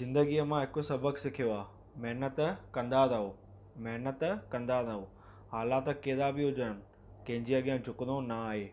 ज़िंदगीअ मां हिकु सबक़ु सिखियो आहे महिनत कंदा रहो महिनत कंदा रहो हालात कहिड़ा बि हुजनि कंहिंजे अॻियां झुकणो न आहे